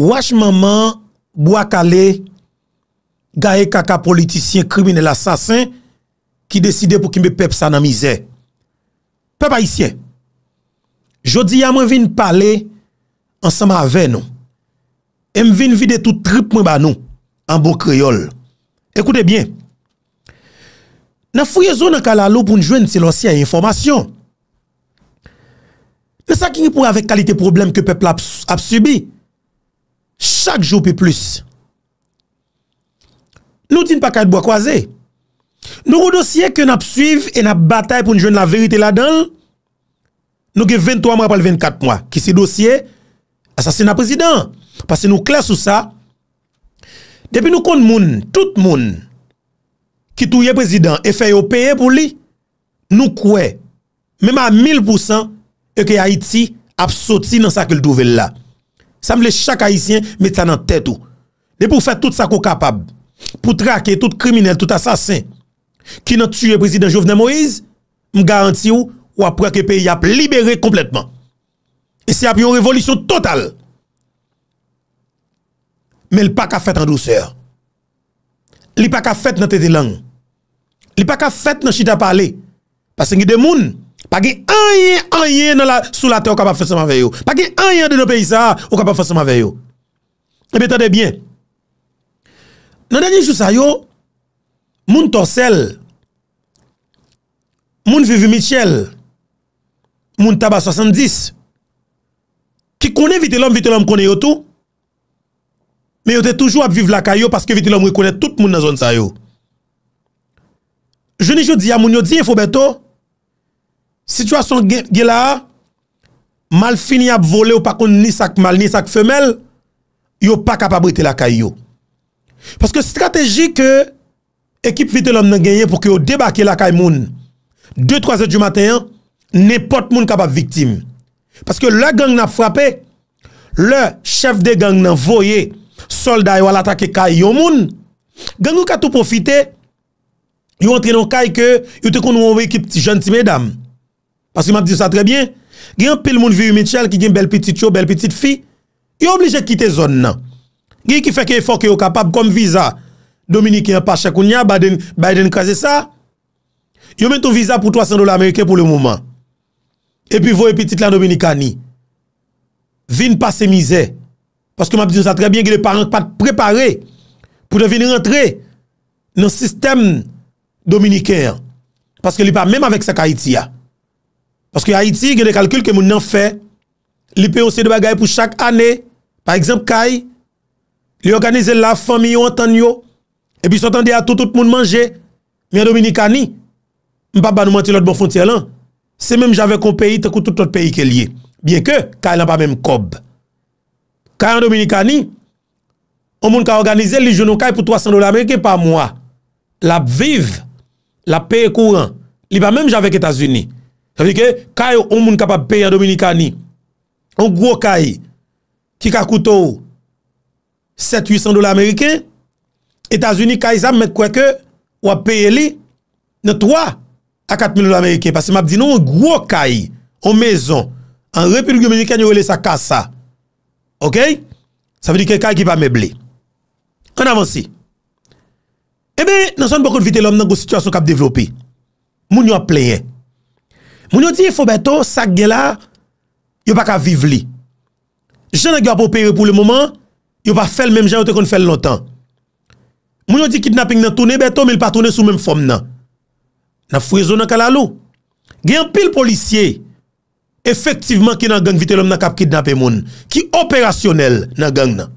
Wache maman, Bwa kale, Gaye kaka politisyen, Krimine l'assasin, Ki deside pou ki mbe pep sa nan mizè. Pep a isye. Jodi yaman vin pale, An sa ma ave nou. M vin vide tout trip mbe ba nou, An bo kriol. Ekoute bien. Na fuyè zo nan kala lo pou njwen, Se lansi a informasyon. Pe sa ki ni pou ave kalite problem Ke pep la ap subi. Chak jou pi plus Nou ti npa kade bo a kwaze Nou ro dosye ke nap suive E nap batay pou njwen la verite la dan Nou ge 23 mwa pal 24 mwa Ki si dosye Asasina prezident Pase nou klas sou sa Depi nou kon moun, tout moun Ki touye prezident E feye o peye pou li Nou kwe, mem a 1000% E ke Haiti Apsoti nan sa ke l touvel la Samle chak haisyen, met sa nan tèt ou. De pou fè tout sa kou kapab. Pou trake tout kriminel, tout asasin. Ki nan tue prezident Jovne Moïse, m garanti ou, ou ap preke peyi ap libere kompletman. E se ap yon revolisyon total. Me l pa ka fèt an dou sèr. Li pa ka fèt nan tè zi lang. Li pa ka fèt nan chita pale. Pas se nge de moun, pa ge an. Anye anye nan la sou la te ou kapap fosoma veyo. Pa ki anye an de nou peyisa ou kapap fosoma veyo. Ebe tade bien. Nan denye chou sayo, moun Torsel, moun Vivi Michel, moun Taba 70, ki kone vitelom, vitelom kone yo tou, me yo te toujou ap viv laka yo, paske vitelom wikone tout moun nan zon sayo. Je ne chou diya moun yo diye fobeto, Situasyon gen la, mal fini ap vole ou pakoun ni sak mal, ni sak femel, yo pa kapabrite la kay yo. Paske strategi ke ekip vite lom nan genye pou ki yo debake la kay moun, 2-3 e du maten, nepot moun kapab viktim. Paske la gang na frape, la chef de gang nan voye, solda yo alatake kay yo moun, gang ou ka tou profite, yo antre nan kay ke, yo te kon wou ekip ti janti medam. Paske m ap diyon sa trebyen Gyan pil moun viwi michel ki gen bel pitit chou, bel pitit fi Yo oblije kite zon nan Gyan ki feke e fok yo kapab Kom viza Dominikyan pa chakoun ya Biden kreze sa Yo men ton viza pou 300 dolar Amerike pou le mouman E pi vo e pitit lan Dominikani Vin pa se mize Paske m ap diyon sa trebyen Gyan de parank pa te prepare Pou de vin rentre Nan sistem Dominikyan Paske li pa menm avek sa kaitiya Paske Haiti gen de kalkul ke moun nan fe Li peyon se de bagay pou chak ane Par eksemp kaj Li organize la fami yo, an tan yo E pi sotan de a tout, tout moun manje Mwen Dominikani Mwen pa banou manti lot bon fontye lan Se menm jave kon peyi te kou tout lot peyi ke liye Bien ke kaj lan pa menm kob Kaj an Dominikani Moun ka organize li jounon kaj pou 300 dolar Men ke pa mwa Lap viv Lap pey kou an Li pa menm jave ke Etasuni Non, sa fi ke, kaya ou moun kapap paye a Dominika ni. Ou gwo kaya, ki ka koutou, 700-800 dola Amerike, Etats Unis kaya zan, mwen kweke, wap paye li, nan 3 a 4 mil dola Amerike. Pas se map di nou, ou gwo kaya, ou mezon, an Republikan Amerike, nyo rele sa kasa. Ok? Sa fi di ke kaya ki pa meble. An avansi. Ebe, nan son bokon vite lom nan gwo sitwasyon kap devlopi. Moun nyo apleye. Moun yo di ifo beto sak gen la Yo pa ka vive li Je nan gen apopere pou le mouman Yo pa fel menm jan yo te kon fel non tan Moun yo di kidnapping nan toune Beto menm il pa toune sou menm fom nan Nan frezo nan kalalou Gen pil polisye Efektiveman ki nan gen vitelom nan kap Kidnape moun Ki operasyonel nan gen nan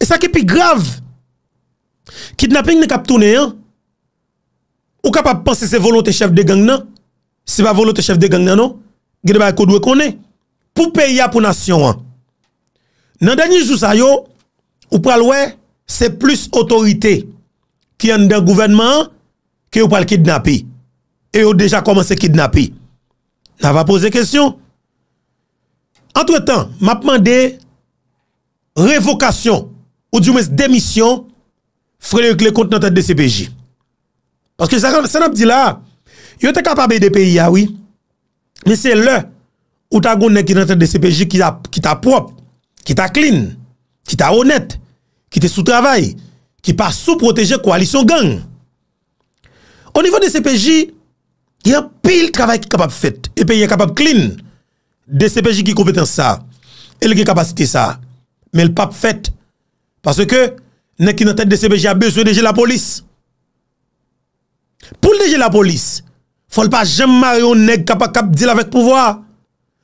E sa kepi grav Kidnaping nan kap toune Ou kap apanse se volote chef de gen nan si pa voun lote chef de gang nanon, gede ba ekou dwe konen, pou peyi apou nasyon an. Nan denye jou sa yo, ou pral wè, se plus otorite, ki an den gouvenman, ki ou pral kidnapi, e ou deja komanse kidnapi. Nan va pose kesyon. Entre tan, mapman de, revokasyon, ou diw mes demisyon, frele yon kli kont nan tèd de CPJ. Paske sa nan pdi la, Yo te kapab e de peyi ya wi. Men se le, ou ta gounen ki nan ten de CPJ ki ta prop, ki ta clean, ki ta honet, ki te sou travay, ki pa sou proteje koalisyon gang. O nivou de CPJ, yon pil travay ki kapab fet. E peyi kapab clean. De CPJ ki kompeten sa, e le ki kapab sete sa. Men l pap fet, parce ke, nen ki nan ten de CPJ a bezo e deje la polis. Pou l deje la polis, Fol pa jem mar yon neg kapakap dil avèk pouvoa.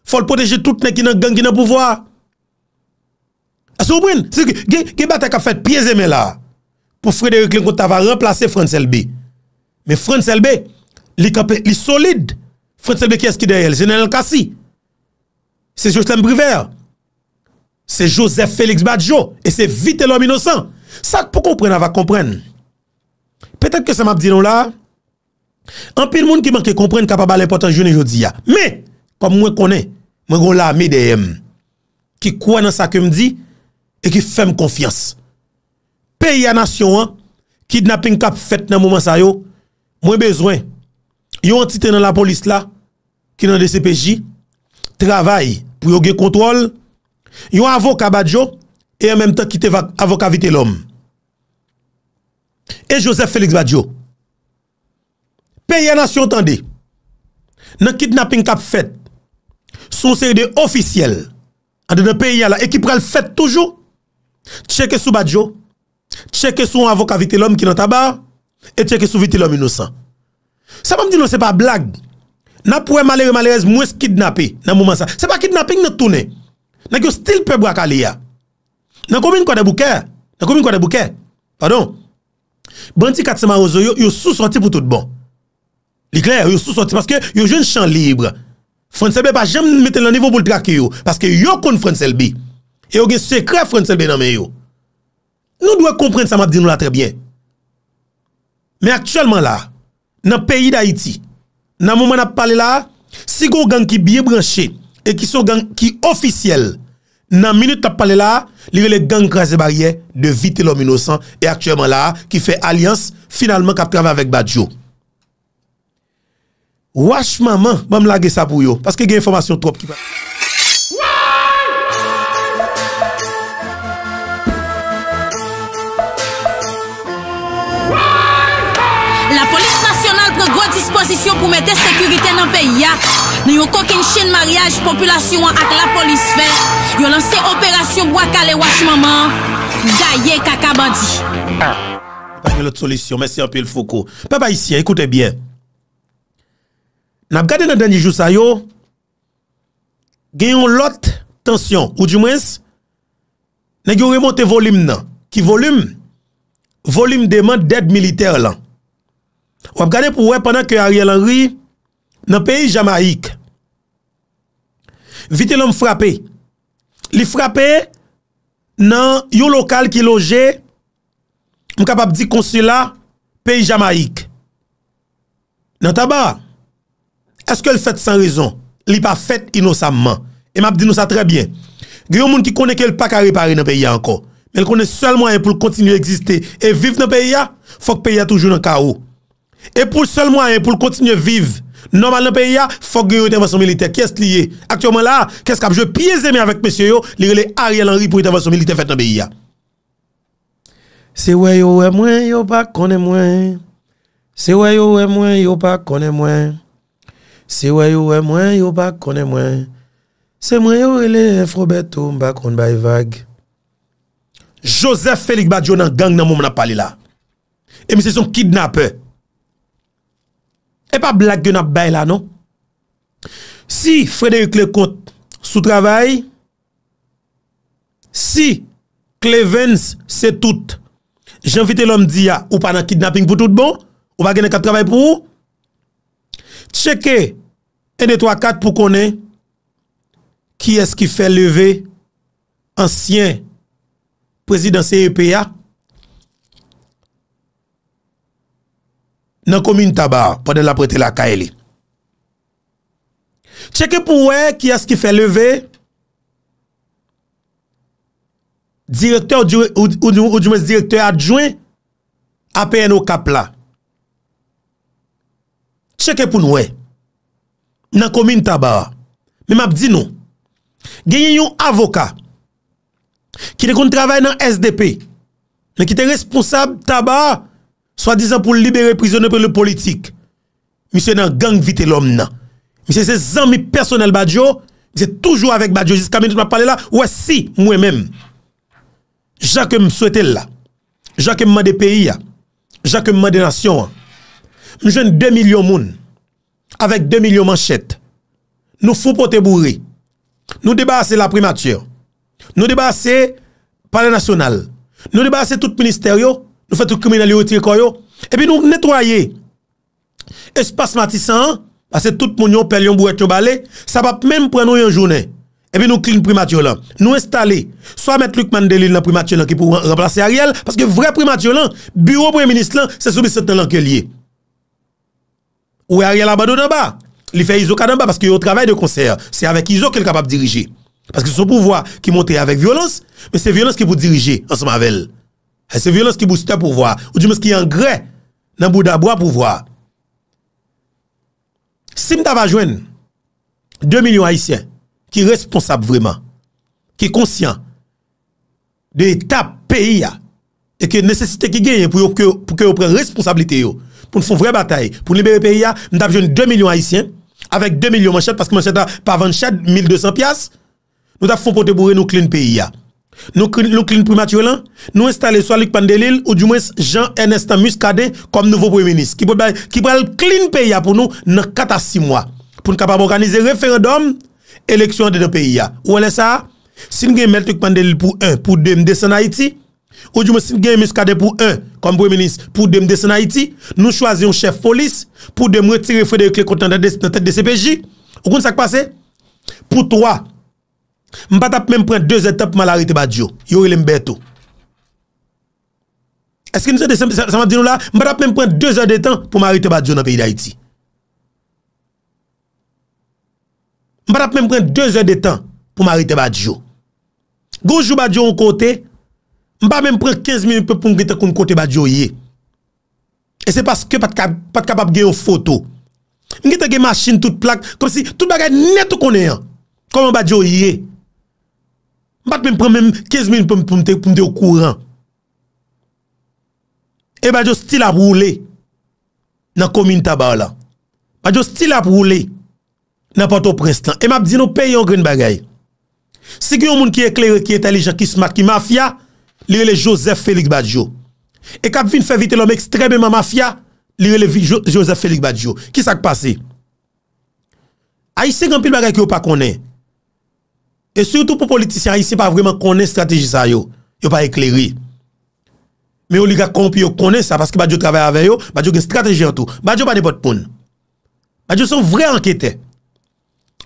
Fol poteje tout nek yon genk yon pouvoa. A sou brin. Se ge bata kap fèd piye zemè la. Po Frédéric Lincotta va remplase Frans Elbi. Me Frans Elbi, li kapè, li solide. Frans Elbi kè skide yel. Se nen el kassi. Se Joseph Lambrouvert. Se Joseph Félix Badjo. E se vite lòm inosan. Sak pou kompren ava kompren. Petèk ke se map di nou la. Anpil moun ki man ke kompren kapabal Eportan joun e jodi ya Me, kom mwen konen, mwen kon la me deyem Ki kwa nan sa kem di E ki fem konfians Pe ya nasyon an Kidnaping kap fet nan mouman sa yo Mwen bezwen Yon antite nan la polis la Ki nan DCPJ Travay pou yo ge kontrol Yon avoka badjo E an menm ten kite avoka vite lom E Joseph Felix badjo ya nas yon tande nan kidnapping kap fet sou se ide ofisyel an de de pe yala e ki pral fet toujou tcheke sou badjo tcheke sou avokavite lom ki nan tabar e tcheke sou vitilom inousan seman di nou sepa blag nan pouwe malewe malewez mwes kidnapping nan mouman sa sepa kidnapping nan toune nan kyo stil pe brak ali ya nan komin kwa de bouke nan komin kwa de bouke ban ti katsima ozo yo yo sou santi pou tout bon Li kler, yo sou soti, paske yo jen chan libre. Frenzelbe pa jem mette la nivou pou l trake yo, paske yo kon frenzelbe, e yo gen sekre frenzelbe nan men yo. Nou dwa komprende sa map di nou la trebyen. Men aktuelman la, nan peyi da Haiti, nan mouman ap pale la, sigo gang ki biye branche, e ki sou gang ki ofisiel, nan minute ap pale la, li ve le gang krasi barye, de vite lom inosan, e aktuelman la, ki fe alians, finalman kap trave avèk Badiou. Wash maman, mam lage ça pour yo. Parce que y a information trop qui La police nationale prend disposition pour mettre sécurité dans le pays. Nous avons une chaîne mariage population avec la police fait. Nous lancé l'opération bois calé wash maman. Gaillé kaka bandi. Pas ah. une autre solution, merci un peu le Foucault. Papa ici, écoutez bien. N ap gade nan dan njou sa yo, genyon lot tensyon, ou djou mwens, nan genyon remonte volim nan. Ki volim, volim deman ded militer lan. Ou ap gade pou we, panan ke Ariel Henry, nan peyi Jamaik. Vite lom frape. Li frape, nan yon lokal ki loje, m kapap di konsula peyi Jamaik. Nan taba, Eske l fèt san rezon? Li pa fèt inosamman. E map di nou sa trè byen. Gè yon moun ki konè ke l pa kare pare nan pe ya ankon. El konè sel mwen pou l kontinu eksiste. E viv nan pe ya, fòk pe ya toujou nan ka ou. E pou sel mwen pou l kontinu viv. Normal nan pe ya, fòk gè yon tenvason milite. Kèst liye? Akyon mwen la, kèst kap jè piye zemye avèk mèsyo yo li rele Ariel Henry pou yon tenvason milite fèt nan pe ya. Se wè yo wè mwen, yo pa konè mwen. Se wè yo wè mwen, yo pa konè mwen. Se wè yo wè mwen yo bak konè mwen Se mwen yo elè Enfrobeto mbak kon bay vag Josef Félix Badiou nan gang nan moun nan pali la E mi se son kidnape E pa blag gen ap bay la non Si Frédéric Lecote Sou travay Si Clevens se tout J'invite l'homme di ya Ou pa nan kidnapping pou tout bon Ou pa gen ekat travay pou ou Cheke 1, 2, 3, 4 pou konen ki eski fe leve ansyen prezidansi EPA nan komine tabar pwede la prete la kaeli. Cheke pou we ki eski fe leve direkte ou jume direkte adjouen apen ou kapla. Cheke pou nou e, nan komine taba a. Me map di nou. Genye yon avoka, ki de kon trabay nan SDP, me ki te responsab taba a, swa dizan pou libere prizone pe le politik. Mi se nan gang vite lom nan. Mi se se zan mi personel Badiou, mi se toujou avèk Badiou. Jis kamin tout ma pale la, wè si, mwen men. Ja ke m souete la. Ja ke m man de peyi a. Ja ke m man de nasyon a. Nou jwenn 2 milyon moun, avèk 2 milyon manchèt, nou foupote bourri, nou debase la primature, nou debase palè nasyonal, nou debase tout minister yo, nou fètou kriminal yo, et pi nou netwoye, espas matisan, asè tout moun yo pelyon bou etyo balè, sa pa mèm pren nou yon jounè, et pi nou klini primature lan, nou installe, swa mèt luk mandelil la primature lan ki pou remplase a riyal, paske vre primature lan, bureau pou yon minister lan, se soubi seten lan ke liye. Ouè a rè la bado nan ba Li fè izo ka nan ba Paske yo travèl de konser Se avèk izo ke l kapab dirije Paske sou pou vwa ki montè avèk violons Mè se violons ki pou dirije Se violons ki pou sitè pou vwa Ou di mè skè yon grè Nan bou dabwa pou vwa Sim ta vajwen 2 milyon haisyen Ki responsab vreman Ki konsyen De etap peyi ya E ke nesesite ki genye Pou ke yo pren responsabilite yo Poun foun vre batay. Poun libere peyi ya, nou tap joun 2 milyon haisyen. Avèk 2 milyon manchèd, paske manchèd pa vanchèd, 1200 piyas. Nou tap foun pote bourè nou klin peyi ya. Nou klin pou matur lan, nou installè swalik pandelil, ou djou mwen jan enestan muskade, kom nouvo pou emenis. Ki pral klin peyi ya pou nou nan 4 a 6 mwa. Poun kapap organize referedom, eleksyon de de peyi ya. Ou alè sa, sin gen mèl tuk pandelil pou 1, pou 2, mdè san haiti, Ou di mwen si gen mwen skade pou 1 Kon mwen menis pou dem desen Haiti Nou chwazi yon chef folis Pou dem retire frederik le konten nan tek de CPJ Ou kon sa kwa se? Pou 3 Mwen bat ap men pren 2 etan pou mwen harite badjo Yorile mbeto Eske nou se desempe, sa mwen di nou la Mwen bat ap men pren 2 etan pou mwen harite badjo nan peyi de Haiti Mwen bat ap men pren 2 etan pou mwen harite badjo Goujou badjo yon kote Mba mwen pre 15 min pou mwen gete kon kote badjo ye. E se paske pat kapap geyo foto. Mwen gete gey masin tout plak. Kom si tout bagay net kon eyan. Koman badjo ye. Mba mwen pre 15 min pou mwen deyo kouran. E badjo stil ap roule. Nan komin tabala. Badjo stil ap roule. Nan pato prestan. E map di nou pe yon gren bagay. Se gen yon moun ki eklere ki etali jaki smart ki mafya. li re le Joseph Félix Badiou. E kap vin fè vite lòm ekstrebèman mafya, li re le Joseph Félix Badiou. Ki sa k pasi? A y se gampil bagay ki yo pa konen. E surtout pou politisyen, a y se pa vremen konen strategi sa yo. Yo pa ekleri. Me yo li gak kompi yo konen sa, paske ba di yo travè avè yo, ba di yo gen strategi an tou. Ba di yo pa ne potpoun. Ba di yo son vre anketè.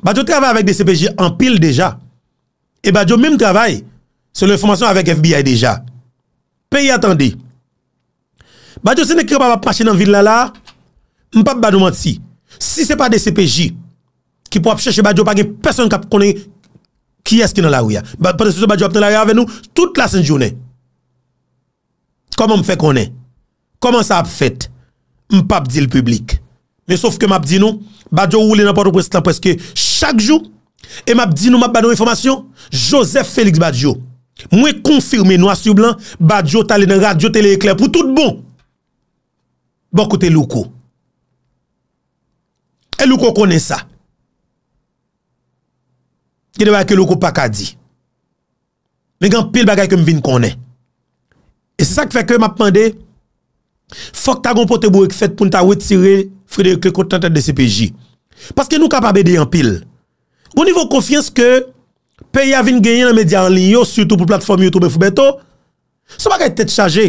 Ba di yo travè avè de CPJ an pil deja. E ba di yo mèm travèy, Se l'informasyon avek FBI deja Peye atande Badiou se ne kre pa pa pache nan vide la la Mpap badeou manti Si se pa de CPJ Ki pou ap chèche badiou pa gen person kap konen Ki eske nan la ou ya Badeou ap ten la ya ave nou Tout la senjou nen Koman mfè konen Koman sa ap fèt Mpap di l publik Ne sof ke mpap di nou Badiou ou li nan porou kwen se tanpweske Chak jou E mpap di nou mpap badeou informasyon Joseph Felix Badiou Mwen konfirme nou as yu blan Badyo tali nan radyo tele ekler pou tout bon Bon kote loukou E loukou kone sa Ki dewa ki loukou pa kadi Men gen pil bagay kem vin kone E se sa ki feke ma pman de Fok ta gon pote bou ek fet pou nta ou et sire Friderikou kontante de CPJ Paske nou kapabede yon pil Bon nivou konfians ke Peye avin genyen nan media anlin yo, sütou pou platform YouTube foubeto, sou bakay tete chaje.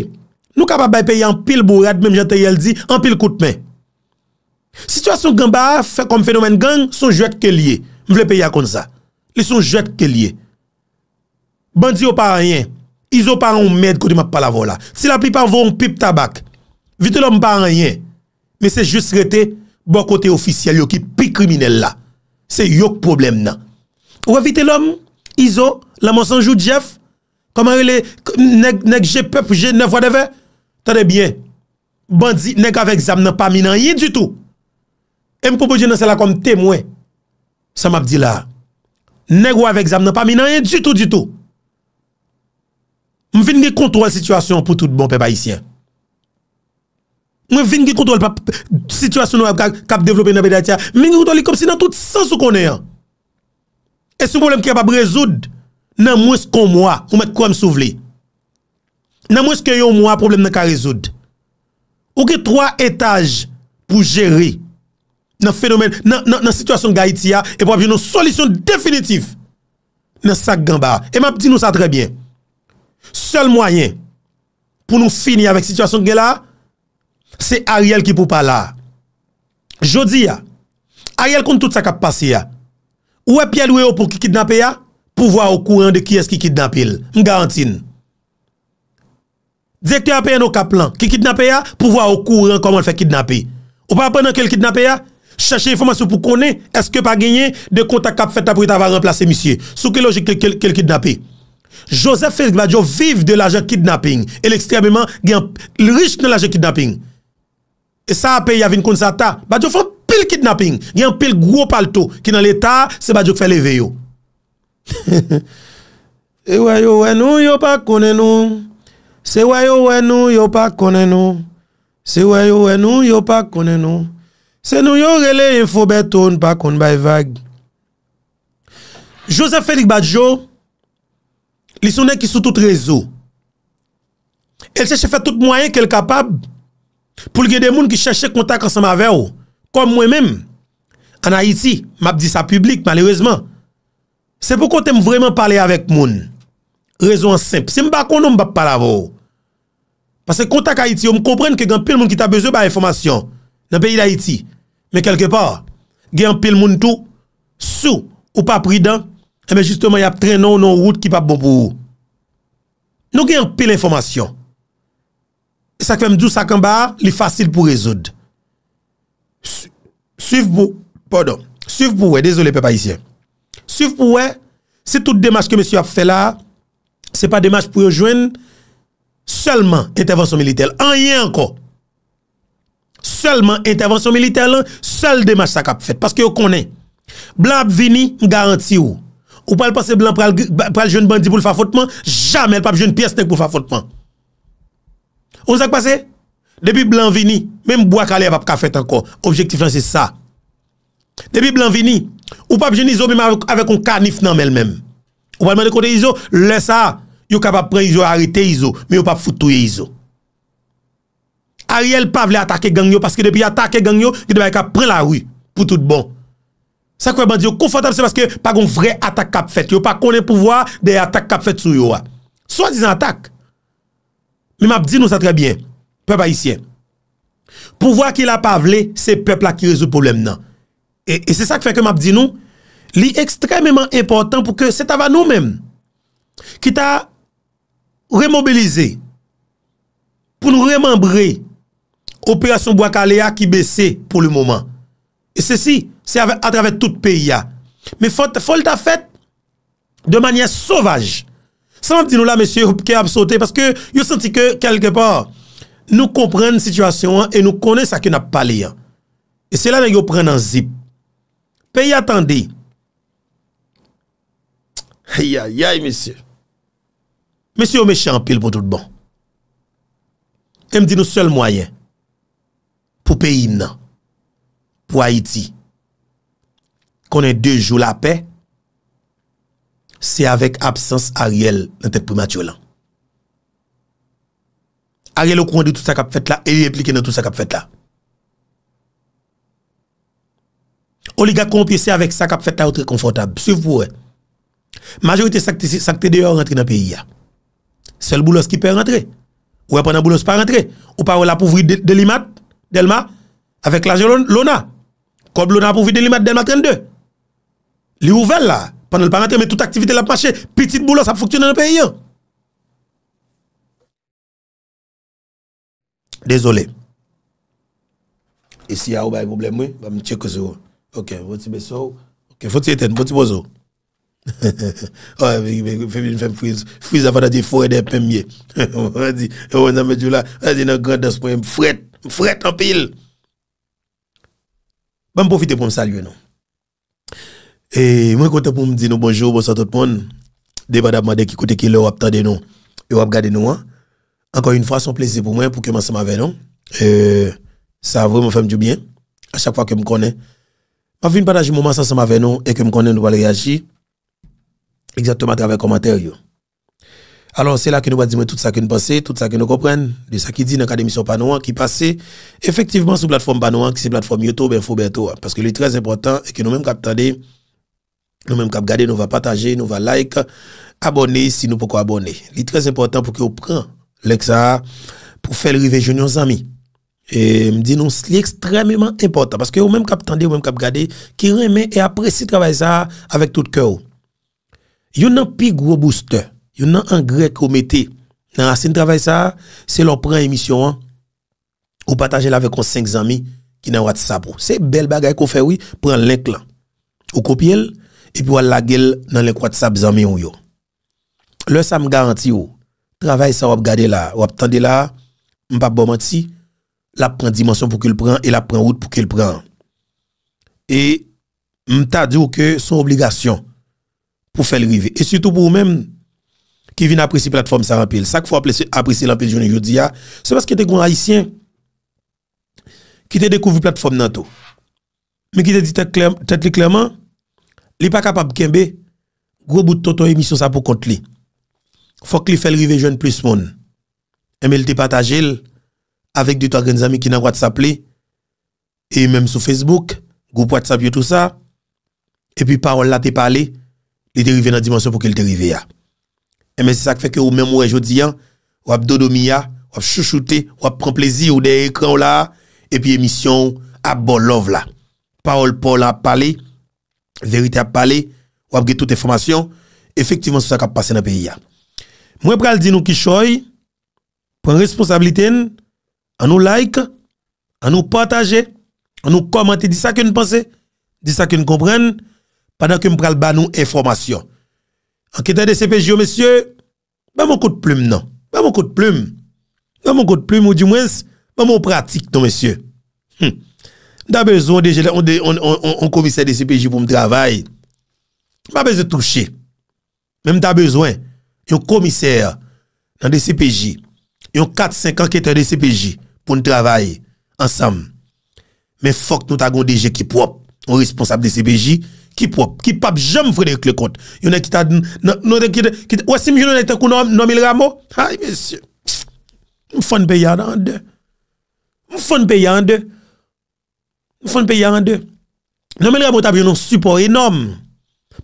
Nou kapabay peye an pil bourad, mèm jante yel di, an pil koutmen. Sityasyon gamba, kon fenomen gang, son jwet ke liye. Mw vle peye akon sa. Li son jwet ke liye. Bandi yo pa ranyen, izo pa roun mèd kou di map pala vola. Si la pipa voun pip tabak, vite lom pa ranyen, me se jist rete, bo kote ofisyel yo ki pi kriminel la. Se yok problem nan. Ouwa vite lom, Izo, la monsanjou Jeff Komarele, neg, neg, je, pep, je, nev, wadeve Tadebyen Bandi, neg avek zam nan pa minan ye du tout E mpoboje nan se la kom temwe Samap di la Neg wavek zam nan pa minan ye du tout, du tout Mwen vin ge kontrol situasyon pou tout bon pe bayisyen Mwen vin ge kontrol situasyon wap kap devlopi nan pedatya Mwen ge kontrol li kopsi nan tout sens ou konen yan E sou problem ki ap ap rezoud, nan mwes kon mwa, ou met kwa m souvli. Nan mwes ke yon mwa, problem nan ka rezoud. Ou ki 3 etaj pou jeri, nan fenomen, nan situasyon ga iti ya, e pou ap joun nou solisyon definitif, nan sak gamba. E map di nou sa trebyen. Sol mwayen, pou nou fini avek situasyon ge la, se Ariel ki pou pa la. Jodi ya, Ariel kon tout sa kap pasi ya, Ouè piè louè ou pou ki kidnapè ya? Pou vwa ou kouren de ki es ki kidnapè il. M garantine. Dik te apè yon ou ka plan. Ki kidnapè ya? Pou vwa ou kouren koman l fè kidnapè. Ou pa apè nan ke l kidnapè ya? Chache informasyon pou konè. Eske pa genye de kontak kap fèta pou ita va remplase misye. Sou ke logik ke l kidnapè. Joseph Fink badyo viv de laje kidnapping. El ekstremement gen, l riche de laje kidnapping. E sa apè yavine kon sa ta. Badyo fote. kidnapping, yon pil gwo palto ki nan l'Etat, se badjouk fè le veyo. E wè yo wè nou, yon pa konen nou. Se wè yo wè nou, yon pa konen nou. Se wè yo wè nou, yon pa konen nou. Se nou yon rele, yon fò betoun pa konen bay vag. Joseph Félix Badjou, lisounè ki sou tout rezo. El seche fè tout mwayen ke l kapab pou l gen de moun ki chèche kontak an sa ma veyo. Kom mwen menm, an Haiti, map di sa publik, malerezman, se pou kon tem vremen pale avèk moun. Rezon semp, se m bako nou m bap pale avèk. Pase kontak Haiti, ou m kompren ke gen pil moun ki ta bezo ba informasyon, nan peyi l'Haiti. Men kelke par, gen pil moun tou, sou ou pa pridan, e men justemen yap tren nou nou wout ki pa bon pou ou. Nou gen pil informasyon. E sakvem djou sakvem ba, li fasil pou rezoud. Suf pou Pardon Suf pou we Desole pe pa isye Suf pou we Se tout demache ke mè sy ap fè la Se pa demache pou yo jwen Sèlman Intervensyon militer An yè anko Sèlman Intervensyon militer lan Sèl demache sa kap fèt Paske yo konè Blan ap vini Garanti ou Ou pal pase blan Pral jwen bandi pou l'fafotman Jamèl pap jwen piasnek pou l'fafotman Ou zèk pase? Depi blan vini, mèm bwa kalè ap ap kafet anko, objektif lan se sa. Depi blan vini, ou pap jenizo mèm avè kon kanif nan mèl mèm. Ou palman de kote izo, lè sa, yo kap ap pren izo, harite izo, mèm yo pap foutouye izo. Ariel pa vle atake gangyo, paske depi atake gangyo, di dè mèk ap pren la rouy, pou tout bon. Sa kwe band yo konfantab se paske pa kon vre atake kap fet, yo pa konen pouvoa de atake kap fet sou yo a. So a dizen atake. Mèm ap di nou sa trè bie. pep ayisyen. Pou vwa ki la pa vle, se pep la ki rezou poulem nan. E se sa ki fè ke map di nou, li ekstremèman impotant pou ke se ta va nou mèm ki ta remobilize pou nou remembre operasyon Bouakalea ki bese pou le mouman. E se si se atreve tout pe ya. Me fol ta fèt de manye sauvage. Se map di nou la, mesye, ki ap sote, yon senti ke kelkepòr Nou kompren n situasyon an, e nou konen sa ki na pale yan. E se la nan yo pren nan zip. Pe yi atan di. Hi ya ya yi, mese. Mese yo me chan pil pou tout bon. E m di nou sol mwayen. Po pe yi nan. Po Haiti. Konen de jou la pe. Se avèk absens a riel nan tek pou matyo lan. arel ou kouan di tout sakap fèt la, e li implikè nan tout sakap fèt la. Oli gak konpye se avèk sakap fèt la ou trè konfortab. Suf pou wè. Majorite sakte deyo ou rentre nan peyi ya. Sèl boulos ki pè rentre. Ou wè pan nan boulos pa rentre. Ou pa wè l'apouvri delimat delma avèk laje lona. Kob lona apouvri delimat delma 32. Li ouvel la. Pan nan l pa rentre, mè tout aktivite la ap mache. Petite boulos ap foktou nan peyi ya. Desole. E si ya ou ba e boblem wè, ba mè tchèk wè zè wè. Ok, wè ti bè sou. Fò ti eten, wè ti bò zò. Ouè, fèm fèm fwiz. Fwiz a fwa da di fwè dè pèm ye. Wè di, wè wè zè mè djou la. Wè di nan grand das pwè mè fwèt, mè fwèt nan pil. Ba mè poufite pou mè saly wè nou. E mwen kontè pou mè di nou bonjou, bò sa totpon. De badab mè de ki kote ki lè wè wè ap tade nou. Wè wè ap gade nou an. Encore une fois, c'est un plaisir pour moi pour que je m'ensemble avec nous. Euh, ça a vraiment fait du bien. À chaque fois que je me connais, je pas partager un moment ensemble avec nous et que je me connais, nous allons réagir exactement à travers les commentaires. Alors, c'est là que nous va dire tout ça que nous pensons, tout ça que nous comprenons, de ça qui dit dans sur Panouan qui passait effectivement sur la plateforme Panouan, qui est la plateforme YouTube Info Berto. Hein, parce que le très important et que nous-mêmes nous-mêmes nous allons partager, nous allons liker... abonner si nous pouvons abonner. C'est très important pour que vous preniez Lexa, pour faire le réveil nos amis. Et me dit non, c'est extrêmement important parce que vous même cap tendez, ou même cap garder, qui remet et apprécie travail ça avec tout cœur. You un plus gros booster, You n'a un grec vous mettez dans racine travail ça, c'est leur prend émission hein? ou partager avec on cinq amis qui dans WhatsApp. C'est belle bagaille qu'on fait oui, prend link là. Ou copier et puis on la gueule dans les WhatsApp amis ou yo. Le ça me garantit ou Ravay sa wap gade la, wap tande la, mpap bom an ti, l ap pren dimensyon pou ke l pren, e l ap pren wout pou ke l pren. E mta diw ke son obligasyon pou fe l rive. E sütou pou ou menm ki vin apresi platform sa rampil. Sa kou fwa apresi lampil jouni joudi ya, se pas ki te kon haisyen, ki te dekouv platform nan tou. Me ki te ditet li klerman, li pa kapab kenbe, gwo bout ton ton emisyon sa pou kont li. Fok li fel rive jwen plus moun. Eme, li te patajil avek de to agen zami ki nan wad sap li e menm sou Facebook goup wad sap yo tout sa e pi parol la te pale li te rive nan dimensyon pou ke li te rive ya. Eme, se sak feke ou menmou e jodi yan wap dodo miya, wap chouchoute wap pran plezi ou de ekran ou la e pi emisyon abon love la. Parol po la pale verite a pale wap ge tout informasyon efektivman se sak ap pase nan peyi ya. Moi, pral di nous qui choy, prend responsabilité, à nous like, à nous partager, à nous commenter, dis ça que nous pensons, dis ça que nous comprendre pendant que nous prenons nou information. Enquêteur de CPJ, monsieur, pas mon coup de plume, non. Pas mon coup de plume. Pas mon coup de plume, ou du moins, pas mon pratique, non, monsieur. Hum. besoin de on, on, on, on, commissaire de CPJ pour me travailler. Pas besoin de toucher. Même t'as besoin. yon komiser nan de CPJ, yon 4-5 anke tan de CPJ pou nou travaye ansam. Men fok nou tagon deje kip wop, ou responsable de CPJ, kip wop, kip wop, jom fredek le kont. Yon ekita, yon ekita, wosim yon ekita kou nom, nomil ramo, hay men sye, mfon beyan an de, mfon beyan an de, mfon beyan an de, nomil ramo tabi yon nou support enom,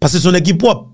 pase son ekip wop,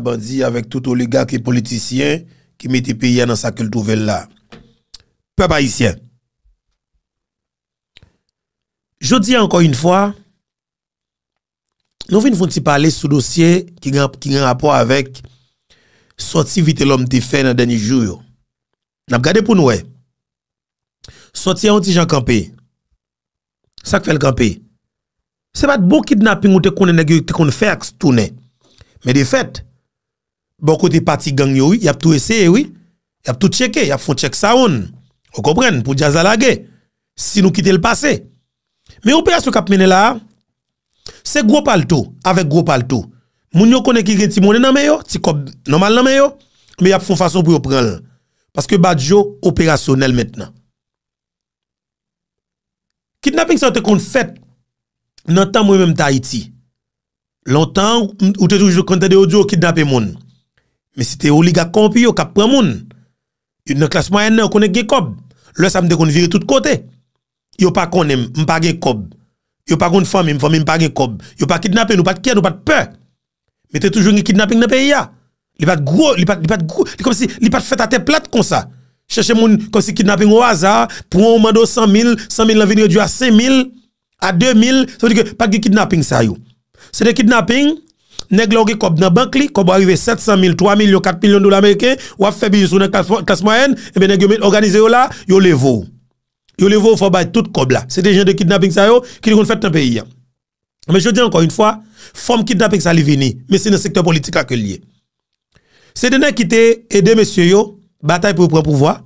bandit avec tout oligarque et politicien qui mettait pays dans sa culture là. Peuple haïtien. Je dis encore une fois, nous venons de parler sur dossier qui a rapport avec sortie vite l'homme te fait dans le dernier jour. N'a regardé pour nous. Sorti un petit Jean Campé. Ça fait le campé. C'est pas de bon kidnapping ou te connaît qui te fait tourner. Mais de fait, Bon kote pati gang yoy, yap tou eseye yoy. Yap tou cheke, yap foun chek sa yon. O kompren, pou jazalage. Si nou kite l'pase. Me yon operasyon kap mene la, se gwo pal tou, avek gwo pal tou. Moun yon konen ki gen ti mounen nan me yo, ti kop normal nan me yo, me yap foun fason pou yon pren l. Paske badjo operasyonel metna. Kidnaping sa yon te kon fèt, nan tan mwen men ta iti. Lan tan, ou te toujou konta de odyo, o kidnap e mounen. Mais c'était oligarque ou qui prend moun. Une classe moyenne on connaît gen kob. Le samedi qu'on viré tout côté. Yo pas n'y m pas kob. Yo pas une famille, a pas kob. Yo pas kidnapper, nous pas de nous pas de peur. Mais t'es toujours un kidnapping dans le pays Il pas gros, il pas il pas gros, comme si il pas fait à tête plate comme ça. Chercher moun comme si kidnapping au hasard, pour un mando 100 000, 100 000 venir du à 5 000, à 2 000, ça veut dire que pas de kidnapping ça yo. C'est des kidnapping nèg la kob dans banque li, kob arrivé 700 000, 3 millions, 4 millions de dollars américains, ou a fait business sur la classe moyenne, et eh bien nèg yo organisé là, yo levo. Yo levo faut bay tout kob là. des gens de kidnapping ça yo qui l'ont fait dans pays Mais je dis encore une fois, forme kidnapping ça li vini, mais c'est dans le secteur politique que lié. C'est des nèg qui t'aider aidé monsieur yo bataille pour prendre pouvoir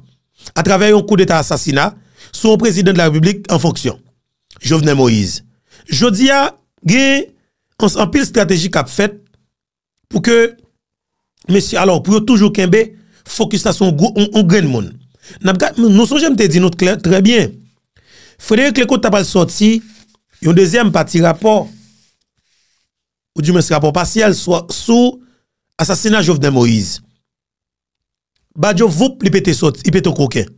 à travers un coup d'état assassinat sur un président de la République en fonction. Jovenel Moïse. Jodia, gen On se ampil strategi kap fèt pou ke messi alor pou yo toujou kenbe fokistasyon ou gren moun. Nou son jem te di nou trebyen. Frederik Lekot tapal soti yon dezyem pati rapor ou di men se rapor pasyal sou asasina Jofden Moïse. Ba djo voup li pete soti, li pete kouken.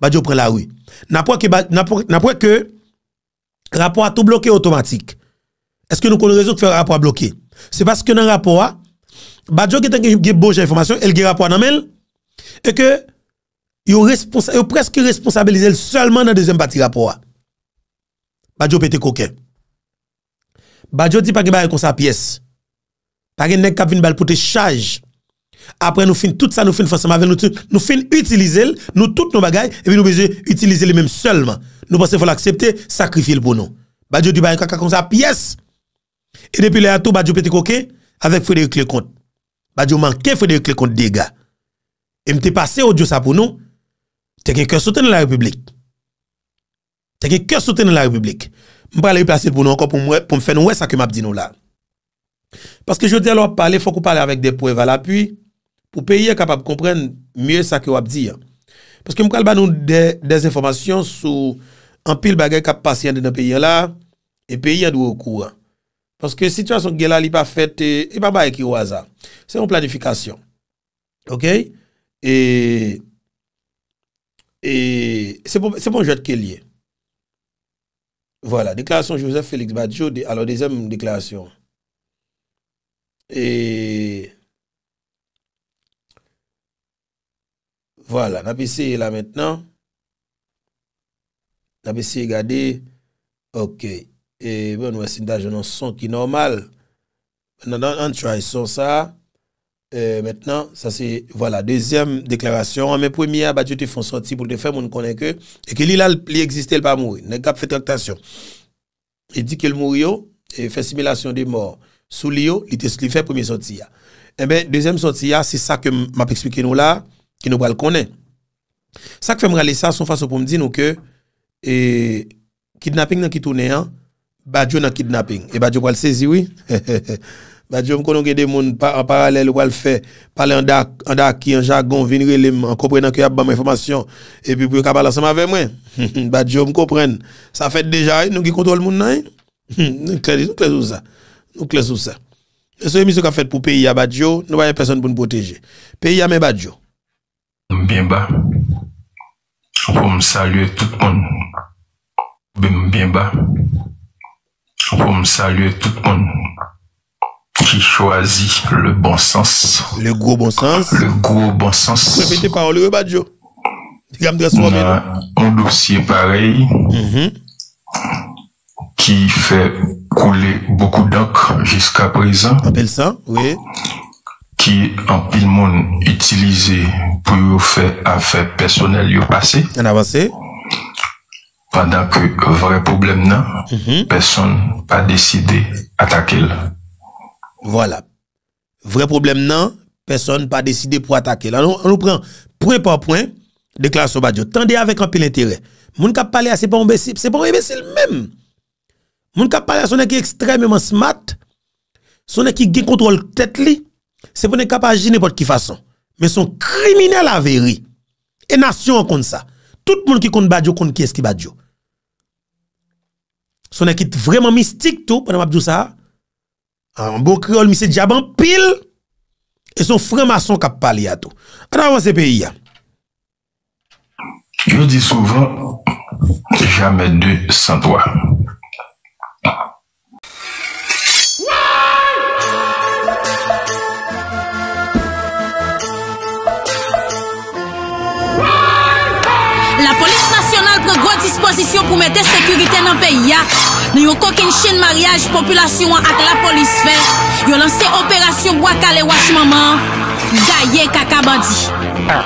Ba djo prela oui. Na pwè ke rapor a tou blokè otomatik. Est-ce que nous connaissons raison de faire un rapport bloqué C'est parce que dans le rapport, Badjo qui a une bonne information, elle a un rapport dans et que yo responsable presque responsabilisé seulement dans la deuxième partie rapport. Badjo pété coquin. Badjo dit pas que bail comme sa pièce. Pas que nèg k'ap vinn bal pour te charge. Après nous fin tout ça nous fin ensemble avec nous nous fin utiliser nous toutes nos bagages et puis nous besoin utiliser les mêmes seulement. Nous pensons faut l'accepter, sacrifier pour nous. Badjo dit pas bail comme sa pièce. E depi le atou, badjou peti koke, avek fwede yu kle kont. Badjou manke fwede yu kle kont dega. E mte pase ou diyo sa pou nou, teke kè soute nou la republik. Teke kè soute nou la republik. Mpa ale yu place pou nou ankon pou mwen pou mwen fè nou wè sa ke wap di nou la. Paske jwote alo wap pale, fwa kou pale avèk depo eval apuy, pou peye kapap kompren myè sa ke wap di. Paske mkal ban nou des informasyon sou anpil bagè kap pasyen de nou peye la, e peye an dou wè kou an. Panske situasyon Gela li pa fete, li e pa ba ek yi waza. Se yon planifikasyon. Ok? E, e se bon jote ke liye. Vola, deklarasyon Joseph Félix Badiou, alo dezem deklarasyon. E, vola, nabisiye la menen, nabisiye gade, ok. e mwen bon, wè sin da jè nan son ki normal nan nan an chwa y son sa e mwen nan sa se wè la dezyem deklarasyon an mè pwè miya bat yo te fon soti pou de fè moun konen ke e ke li la li existè l pa mouri nan kap fè tan tasyon e di ke l mouri yo e fè similasyon de mor sou li yo li te sli fè pwè miye soti ya e mwen dezyem soti ya se sa ke m ap ekspike nou la ki nou bal konen sa ke fè m ralè sa son fason pou m di nou ke e kidnapping nan ki tou nè an Badyo nan kidnapping E Badyo kwa l sezi wè Badyo m konon gede moun Paralèl kwa l fè Palè an dak, an dak ki, an jargon Vini wè lèm an kompren nan ki ap ban mè informasyon E pi pou yon ka balan seman ve mwen Badyo m kompren Sa fèt deja yon, e, yon ki kontrol moun nan yon e. Nou kles ou sa Nou kles ou sa E sou yon miso ka fèt pou peyi a Badyo Nou wè yon person pou nou poteje Peyi a mè Badyo M bin ba M salye tout kon M bin ba pour me saluer tout le monde qui choisit le bon sens. Le gros bon sens. Le gros bon sens. Répétez par le Badjo. a un dossier pareil mm-hmm. qui fait couler beaucoup d'encre jusqu'à présent. appelle ça, oui. Qui en pile monde utilisé pour faire affaire personnelle personnelles passé. En avancé pendant que le vrai problème non mhm. personne n'a décidé d'attaquer. Voilà. Vrai problème non personne n'a décidé pour attaquer. on, nous prend point par point, déclaration Badjo. Tendez avec un peu d'intérêt. Moun kap parle à pas un imbécile, c'est pas un imbécile même. Moun kap parle à son qui extrêmement smart, son qui un contrôle tête n'est c'est pour ne pas agir n'importe qui façon. Mais son criminel avéré. Et nation en compte ça. Tout le monde qui compte Badjo compte qui est ce qui Badjo. Son ekit vreman mistik tou, pwè nan wap djousa, an bou kriol mi se djaban pil, e son fremason kap pali ya tou. An avan se peyi ya. Yo di souvan, jame de sanpwa. Dispozisyon pou mette sekurite nan peyi ya Ne yo kokin chen mariage Populasyon ak la polis fe Yo lanse operasyon wakale wach maman Gaye kaka bandi ah.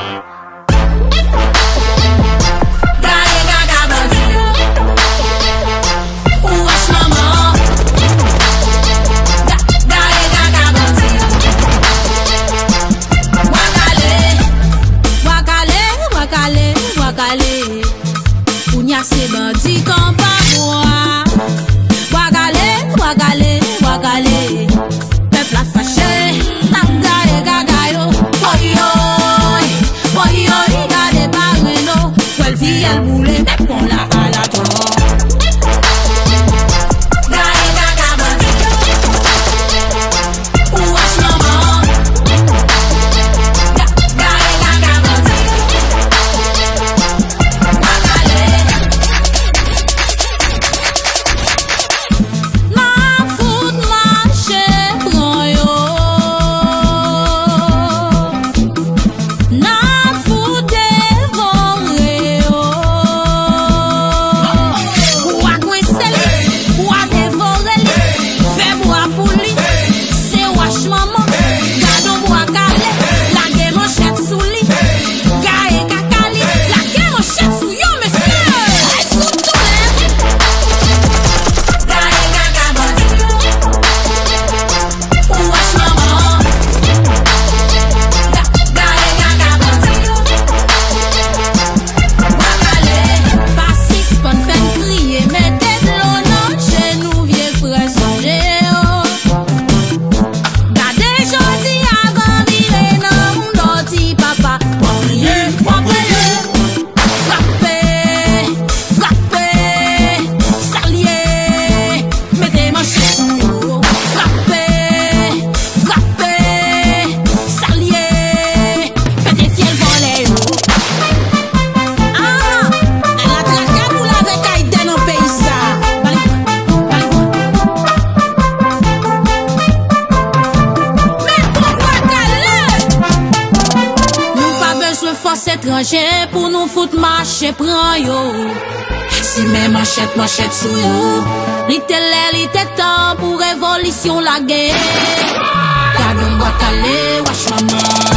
Kranje pou nou foute mache pran yo Asi men manchete manchete sou yo Li te lè li te tan pou revolisyon la gen Kanon batale wachmanan